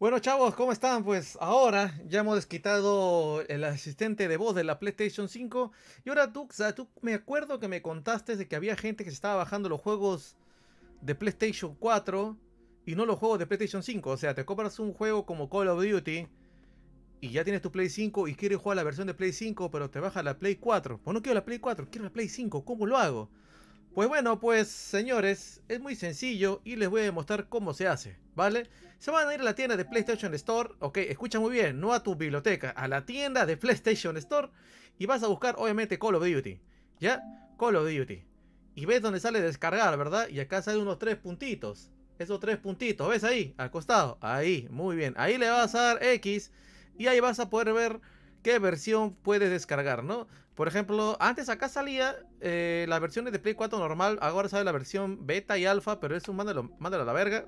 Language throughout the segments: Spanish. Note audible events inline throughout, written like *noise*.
Bueno, chavos, ¿cómo están? Pues ahora ya hemos desquitado el asistente de voz de la PlayStation 5. Y ahora, sea, tú me acuerdo que me contaste de que había gente que se estaba bajando los juegos de PlayStation 4 y no los juegos de PlayStation 5. O sea, te compras un juego como Call of Duty y ya tienes tu Play 5 y quieres jugar la versión de Play 5, pero te baja la Play 4. Pues no quiero la Play 4, quiero la Play 5. ¿Cómo lo hago? Pues bueno, pues señores, es muy sencillo y les voy a demostrar cómo se hace, ¿vale? Se van a ir a la tienda de PlayStation Store, ok, escucha muy bien, no a tu biblioteca, a la tienda de PlayStation Store y vas a buscar obviamente Call of Duty, ¿ya? Call of Duty. Y ves donde sale descargar, ¿verdad? Y acá salen unos tres puntitos, esos tres puntitos, ¿ves ahí? Al costado, ahí, muy bien, ahí le vas a dar X y ahí vas a poder ver qué versión puedes descargar, ¿no? Por ejemplo, antes acá salía eh, la las versiones de Play 4 normal, ahora sale la versión beta y alfa, pero eso mándalo, a la verga.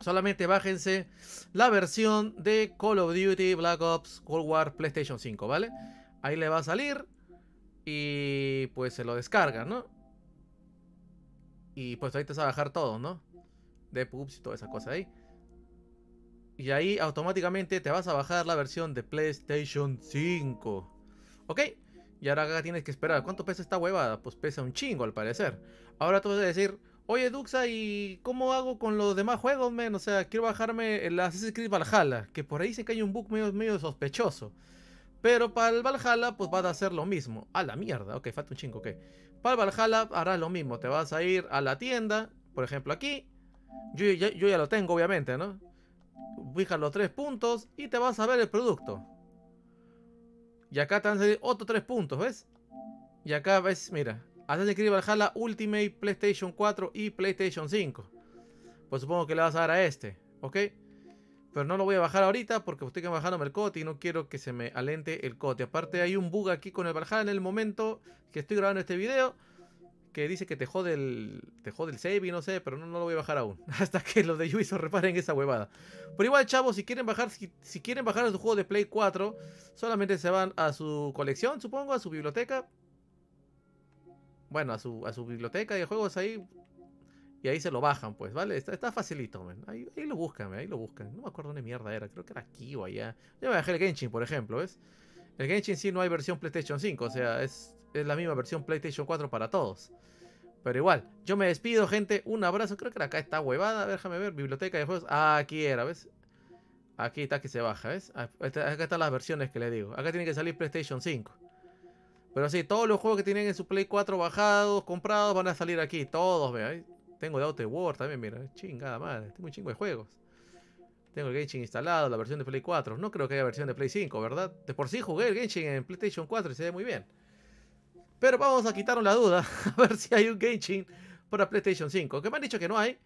Solamente bájense la versión de Call of Duty, Black Ops, Cold War, PlayStation 5, ¿vale? Ahí le va a salir y pues se lo descarga, ¿no? Y pues ahí te va a bajar todo, ¿no? De pubs y toda esa cosa ahí. Y ahí automáticamente te vas a bajar la versión de PlayStation 5. Ok, y ahora acá tienes que esperar. ¿Cuánto pesa esta huevada? Pues pesa un chingo al parecer. Ahora te vas a decir, oye Duxa, ¿y cómo hago con los demás juegos, men? O sea, quiero bajarme el Assassin's Creed Valhalla, que por ahí se hay un bug medio, sospechoso. Pero para el Valhalla, pues vas a hacer lo mismo. A la mierda, ok, falta un chingo, ok. Para el Valhalla harás lo mismo, te vas a ir a la tienda, por ejemplo aquí. yo, yo ya lo tengo, obviamente, ¿no? fija los tres puntos y te vas a ver el producto. Y acá te van a otros tres puntos, ¿ves? Y acá ves, mira, haces bajar Valhalla Ultimate, PlayStation 4 y PlayStation 5. Pues supongo que le vas a dar a este, ¿ok? Pero no lo voy a bajar ahorita porque estoy bajándome el cote y no quiero que se me alente el cote. Aparte hay un bug aquí con el Valhalla en el momento que estoy grabando este video que dice que te jode el, te jode el save y no sé, pero no, lo voy a bajar aún. *laughs* Hasta que los de Ubisoft reparen esa huevada. Pero igual, chavos, si quieren bajar, si, quieren bajar a su juego de Play 4, solamente se van a su colección, supongo, a su biblioteca. Bueno, a su, a su biblioteca de juegos ahí. Y ahí se lo bajan, pues, ¿vale? Está, facilito, man. Ahí, lo buscan, ahí lo buscan. No me acuerdo dónde mierda era, creo que era aquí o allá. Yo me bajé el Genshin, por ejemplo, ¿ves? El Genshin sí no hay versión PlayStation 5, o sea, es es la misma versión PlayStation 4 para todos. Pero igual, yo me despido, gente. Un abrazo. Creo que acá está huevada. déjame ver. Biblioteca de juegos. Ah, aquí era, ¿ves? Aquí está que se baja, ¿ves? Ah, este, acá están las versiones que le digo. Acá tiene que salir PlayStation 5. Pero sí, todos los juegos que tienen en su Play 4 bajados, comprados, van a salir aquí. Todos, vean. Tengo de Outer War también, mira. Chingada madre. Tengo un chingo de juegos. Tengo el Genshin instalado, la versión de Play 4. No creo que haya versión de Play 5, ¿verdad? De por sí jugué el Genshin en PlayStation 4 y se ve muy bien. Pero vamos a quitarnos la duda, *laughs* a ver si hay un Genshin para PlayStation 5. Que me han dicho que no hay.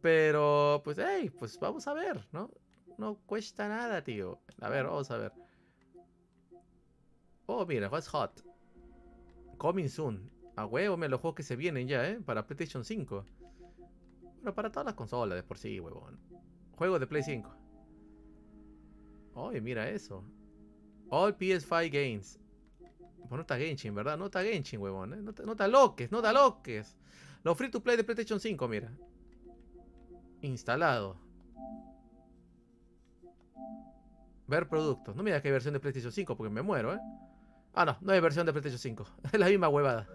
Pero, pues, hey, pues vamos a ver, ¿no? No cuesta nada, tío. A ver, vamos a ver. Oh, mira, what's hot. Coming soon. A huevo, me los juegos que se vienen ya, ¿eh? Para PlayStation 5. Pero para todas las consolas de por sí, huevón. Juegos de Play 5. Oye, mira eso. All PS5 games. Pues, no está Genshin, ¿verdad? No está Genshin, huevón. ¿eh? No, está loques no está loques Los free to play de PlayStation 5, mira. Instalado. Ver productos. No mira que hay versión de PlayStation 5 porque me muero, ¿eh? Ah, no, no hay versión de PlayStation 5. *laughs* Es la misma huevada.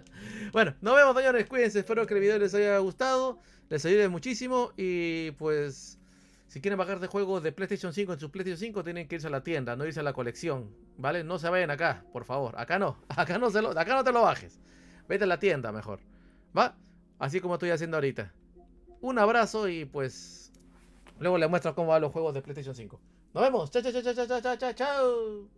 *laughs* bueno, nos vemos, señores. Cuídense. Espero que el video les haya gustado. Les ayude muchísimo. Y pues si quieren bajar de juegos de PlayStation 5 en su PlayStation 5, tienen que irse a la tienda, no irse a la colección, ¿vale? No se vayan acá, por favor. Acá no, *laughs* acá no, se lo, acá no te lo bajes. Vete a la tienda mejor, ¿va? Así como estoy haciendo ahorita. Un abrazo y pues... Luego les muestro cómo van los juegos de PlayStation 5. Nos vemos. Chao, chao, chao, chao, chao, chao, chao.